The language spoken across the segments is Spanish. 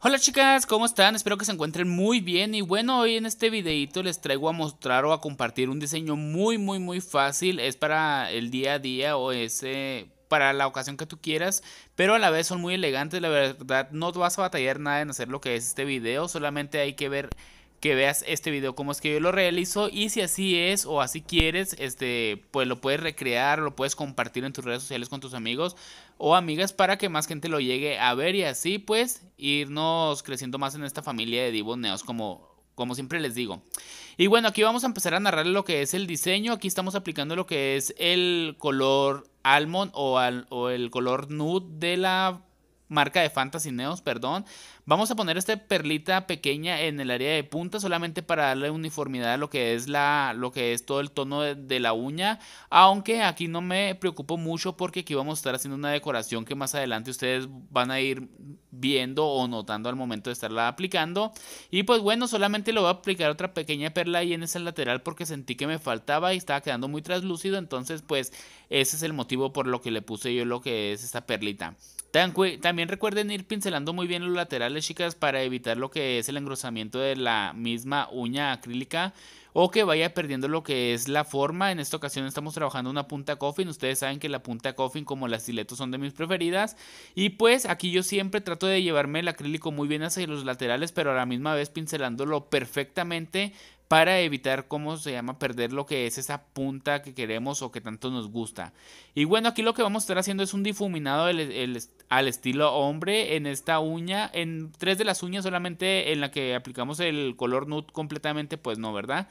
Hola chicas, ¿cómo están? Espero que se encuentren muy bien y bueno, hoy en este videito les traigo a mostrar o a compartir un diseño muy muy muy fácil, es para el día a día o es eh, para la ocasión que tú quieras, pero a la vez son muy elegantes, la verdad no vas a batallar nada en hacer lo que es este video, solamente hay que ver que veas este video como es que yo lo realizo y si así es o así quieres, este, pues lo puedes recrear, lo puedes compartir en tus redes sociales con tus amigos o amigas para que más gente lo llegue a ver y así pues irnos creciendo más en esta familia de divos neos como como siempre les digo. Y bueno, aquí vamos a empezar a narrar lo que es el diseño. Aquí estamos aplicando lo que es el color almond o, o el color nude de la marca de Fantasy Neos, perdón. Vamos a poner esta perlita pequeña en el área de punta solamente para darle uniformidad a lo que es, la, lo que es todo el tono de, la uña. Aunque aquí no me preocupo mucho porque aquí vamos a estar haciendo una decoración que más adelante ustedes van a ir viendo o notando al momento de estarla aplicando. Y pues bueno, solamente lo voy a aplicar otra pequeña perla ahí en ese lateral porque sentí que me faltaba y estaba quedando muy traslúcido. Entonces pues ese es el motivo por lo que le puse yo lo que es esta perlita. También recuerden ir pincelando muy bien los laterales, chicas, para evitar lo que es el engrosamiento de la misma uña acrílica o que vaya perdiendo lo que es la forma. En esta ocasión estamos trabajando una punta coffin. Ustedes saben que la punta coffin como las stilettos son de mis preferidas. Y pues aquí yo siempre trato de llevarme el acrílico muy bien hacia los laterales, pero a la misma vez pincelándolo perfectamente para evitar, ¿cómo se llama?, perder lo que es esa punta que queremos o que tanto nos gusta. Y bueno, aquí lo que vamos a estar haciendo es un difuminado al estilo hombre en esta uña, en tres de las uñas solamente en la que aplicamos el color nude completamente, pues no, ¿verdad?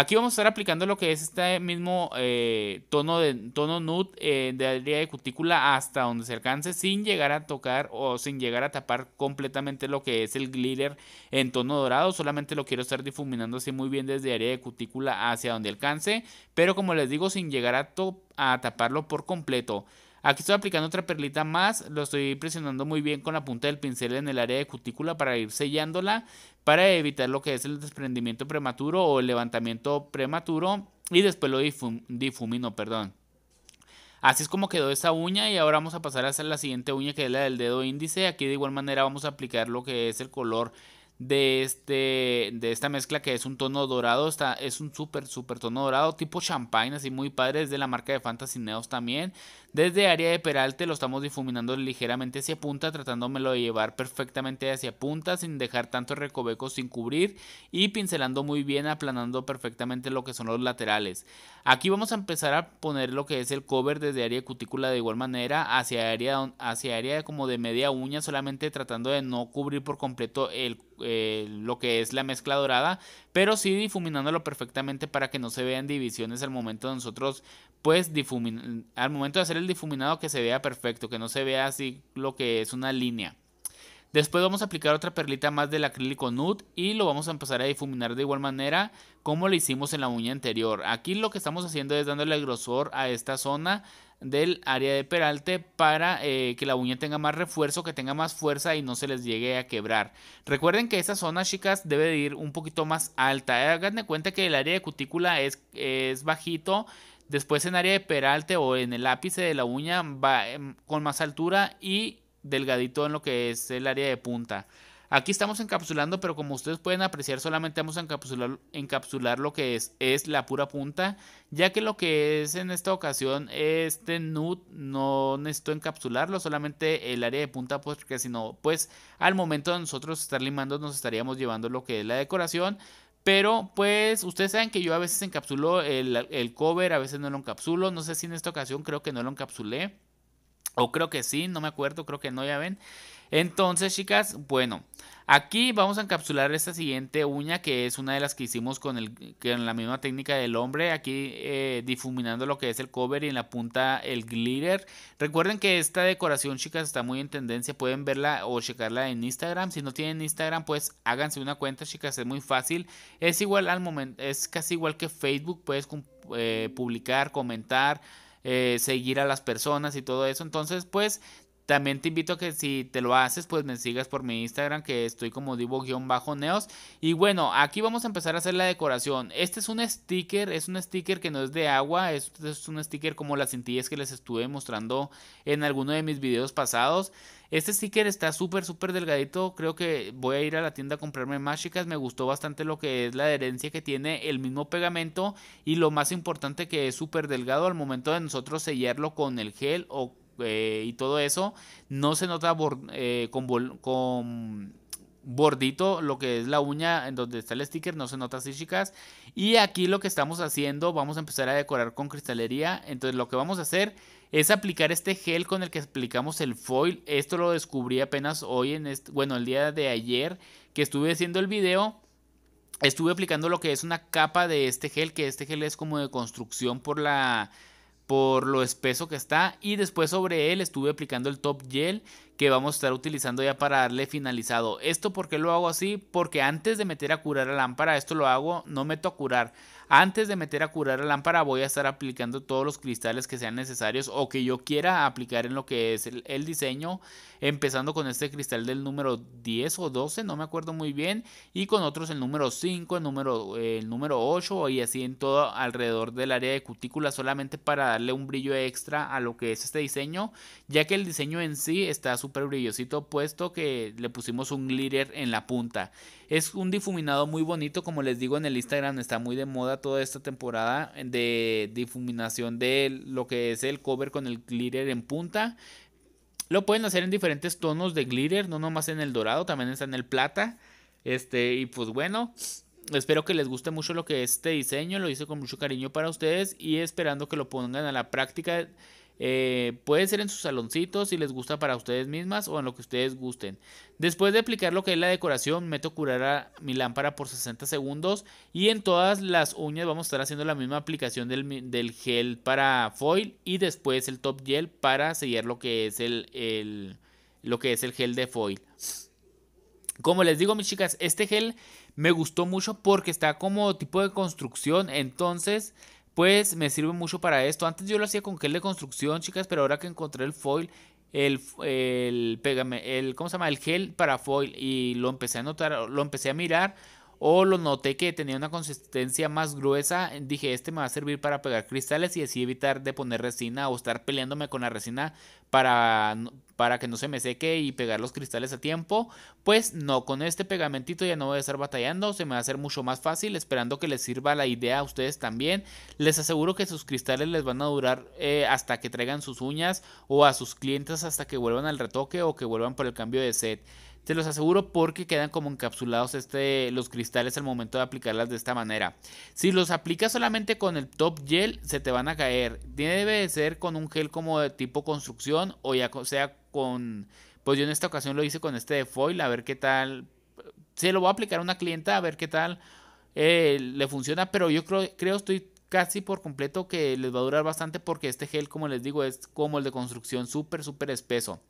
Aquí vamos a estar aplicando lo que es este mismo eh, tono, de, tono nude eh, de área de cutícula hasta donde se alcance sin llegar a tocar o sin llegar a tapar completamente lo que es el glitter en tono dorado. Solamente lo quiero estar difuminando así muy bien desde área de cutícula hacia donde alcance, pero como les digo sin llegar a taparlo por completo. Aquí estoy aplicando otra perlita más, lo estoy presionando muy bien con la punta del pincel en el área de cutícula para ir sellándola, para evitar lo que es el desprendimiento prematuro o el levantamiento prematuro y después lo difumino, perdón. Así es como quedó esta uña y ahora vamos a pasar a hacer la siguiente uña que es la del dedo índice. Aquí de igual manera vamos a aplicar lo que es el color de, este, de esta mezcla que es un tono dorado, está, es un súper, súper tono dorado, tipo champagne, así muy padre, es de la marca de Fantasy Neos también. Desde área de peralte lo estamos difuminando ligeramente hacia punta, tratándomelo de llevar perfectamente hacia punta sin dejar tantos recovecos sin cubrir y pincelando muy bien, aplanando perfectamente lo que son los laterales. Aquí vamos a empezar a poner lo que es el cover desde área de cutícula de igual manera hacia área, hacia área como de media uña, solamente tratando de no cubrir por completo el, eh, lo que es la mezcla dorada, pero sí difuminándolo perfectamente para que no se vean divisiones al momento de nosotros, pues al momento de hacer el difuminado que se vea perfecto, que no se vea así lo que es una línea. Después vamos a aplicar otra perlita más del acrílico nude y lo vamos a empezar a difuminar de igual manera como lo hicimos en la uña anterior. Aquí lo que estamos haciendo es dándole grosor a esta zona del área de peralte para eh, que la uña tenga más refuerzo, que tenga más fuerza y no se les llegue a quebrar. Recuerden que esta zona, chicas, debe de ir un poquito más alta. de cuenta que el área de cutícula es, es bajito Después en área de peralte o en el ápice de la uña va em, con más altura y delgadito en lo que es el área de punta. Aquí estamos encapsulando, pero como ustedes pueden apreciar, solamente vamos a encapsular, lo que es, es, la pura punta, ya que lo que es en esta ocasión, este nude no necesito encapsularlo, solamente el área de punta, pues, porque si no, pues al momento de nosotros estar limando nos estaríamos llevando lo que es la decoración, pero pues ustedes saben que yo a veces encapsulo el, el cover, a veces no lo encapsulo. No sé si en esta ocasión creo que no lo encapsulé. O creo que sí, no me acuerdo, creo que no, ya ven. Entonces, chicas, bueno, Aquí vamos a encapsular esta siguiente uña que es una de las que hicimos con, el, la misma técnica del hombre. Aquí eh, difuminando lo que es el cover y en la punta el glitter. Recuerden que esta decoración chicas está muy en tendencia. Pueden verla o checarla en Instagram. Si no tienen Instagram pues háganse una cuenta chicas. Es muy fácil. Es igual al momento. Es casi igual que Facebook. Puedes eh, publicar, comentar. Eh, seguir a las personas y todo eso. Entonces, pues también te invito a que si te lo haces, pues me sigas por mi Instagram, que estoy como divo-neos. Y bueno, aquí vamos a empezar a hacer la decoración. Este es un sticker, es un sticker que no es de agua, es, es un sticker como las cintillas que les estuve mostrando en alguno de mis videos pasados. Este sticker está súper, súper delgadito. Creo que voy a ir a la tienda a comprarme más, chicas. Me gustó bastante lo que es la adherencia que tiene el mismo pegamento. Y lo más importante que es súper delgado al momento de nosotros sellarlo con el gel o eh, y todo eso, no se nota eh, con, con bordito lo que es la uña en donde está el sticker, no se nota así chicas. Y aquí lo que estamos haciendo, vamos a empezar a decorar con cristalería. Entonces lo que vamos a hacer es aplicar este gel con el que aplicamos el foil. Esto lo descubrí apenas hoy, en este, bueno, el día de ayer que estuve haciendo el video. Estuve aplicando lo que es una capa de este gel, que este gel es como de construcción por la por lo espeso que está y después sobre él estuve aplicando el top gel que vamos a estar utilizando ya para darle finalizado. ¿Esto porque lo hago así? Porque antes de meter a curar la lámpara, esto lo hago, no meto a curar. Antes de meter a curar la lámpara voy a estar aplicando todos los cristales que sean necesarios o que yo quiera aplicar en lo que es el, diseño. Empezando con este cristal del número 10 o 12, no me acuerdo muy bien. Y con otros el número 5, el número, el número 8 y así en todo alrededor del área de cutícula solamente para darle un brillo extra a lo que es este diseño. Ya que el diseño en sí está súper brillosito puesto que le pusimos un glitter en la punta. Es un difuminado muy bonito, como les digo en el Instagram, está muy de moda toda esta temporada de difuminación de lo que es el cover con el glitter en punta. Lo pueden hacer en diferentes tonos de glitter, no nomás en el dorado, también está en el plata. Este, y pues bueno, Espero que les guste mucho lo que es este diseño, lo hice con mucho cariño para ustedes y esperando que lo pongan a la práctica eh, puede ser en sus saloncitos si les gusta para ustedes mismas o en lo que ustedes gusten. Después de aplicar lo que es la decoración, meto curar a mi lámpara por 60 segundos y en todas las uñas vamos a estar haciendo la misma aplicación del, gel para foil y después el top gel para sellar lo que es el, el lo que es el gel de foil. Como les digo, mis chicas, este gel me gustó mucho porque está como tipo de construcción, entonces pues me sirve mucho para esto. Antes yo lo hacía con gel de construcción, chicas, pero ahora que encontré el foil, el, el, pégame, el, ¿cómo se llama? El gel para foil y lo empecé a notar, lo empecé a mirar o lo noté que tenía una consistencia más gruesa, dije, este me va a servir para pegar cristales y así evitar de poner resina o estar peleándome con la resina para, para que no se me seque y pegar los cristales a tiempo. Pues no, con este pegamentito ya no voy a estar batallando, se me va a hacer mucho más fácil, esperando que les sirva la idea a ustedes también. Les aseguro que sus cristales les van a durar eh, hasta que traigan sus uñas o a sus clientes hasta que vuelvan al retoque o que vuelvan por el cambio de set. Te los aseguro porque quedan como encapsulados este, los cristales al momento de aplicarlas de esta manera. Si los aplicas solamente con el top gel, se te van a caer. Debe ser con un gel como de tipo construcción o ya sea con... Pues yo en esta ocasión lo hice con este de foil, a ver qué tal. Se lo voy a aplicar a una clienta, a ver qué tal eh, le funciona. Pero yo creo, creo estoy casi por completo que les va a durar bastante porque este gel como les digo es como el de construcción súper súper espeso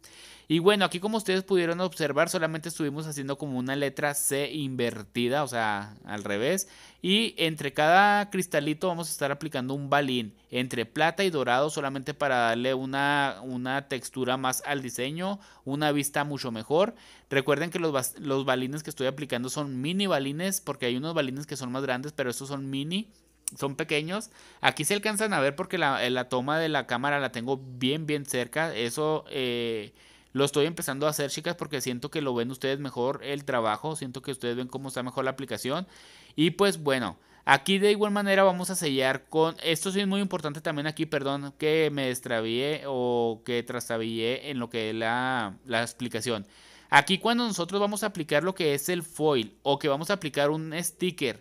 y bueno aquí como ustedes pudieron observar solamente estuvimos haciendo como una letra C invertida o sea al revés y entre cada cristalito vamos a estar aplicando un balín entre plata y dorado solamente para darle una, una textura más al diseño una vista mucho mejor recuerden que los, los balines que estoy aplicando son mini balines porque hay unos balines que son más grandes pero estos son mini son pequeños. Aquí se alcanzan a ver porque eh, la, toma de la cámara la tengo bien, bien cerca. Eso eh, lo estoy empezando a hacer, chicas, porque siento que lo ven ustedes mejor el trabajo. Siento que ustedes ven cómo está mejor la aplicación. Y pues bueno. Aquí de igual manera vamos a sellar con, esto sí es muy importante también aquí, perdón que me extravié o que trastabillé en lo que es la, la explicación. Aquí cuando nosotros vamos a aplicar lo que es el foil o que vamos a aplicar un sticker,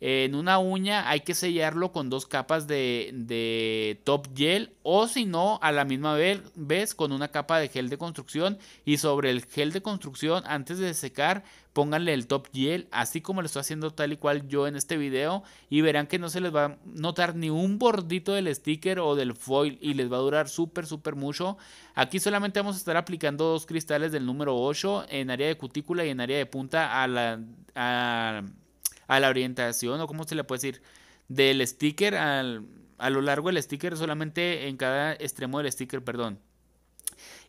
en una uña hay que sellarlo con dos capas de, top gel o si no a la misma vez con una capa de gel de construcción y sobre el gel de construcción antes de secar pónganle el top gel así como lo estoy haciendo tal y cual yo en este video y verán que no se les va a notar ni un bordito del sticker o del foil y les va a durar súper súper mucho aquí solamente vamos a estar aplicando dos cristales del número 8 en área de cutícula y en área de punta a la a la orientación o cómo se le puede decir, del sticker al, a lo largo del sticker, solamente en cada extremo del sticker, perdón.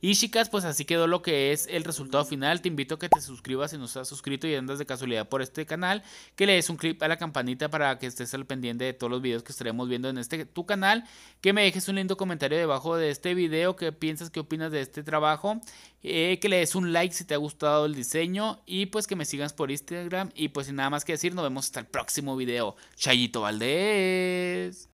Y chicas, pues así quedó lo que es el resultado final. Te invito a que te suscribas si no estás suscrito y andas de casualidad por este canal, que le des un clip a la campanita para que estés al pendiente de todos los videos que estaremos viendo en este tu canal, que me dejes un lindo comentario debajo de este video, qué piensas, qué opinas de este trabajo, eh, que le des un like si te ha gustado el diseño y pues que me sigas por Instagram y pues sin nada más que decir, nos vemos hasta el próximo video. Chayito Valdés.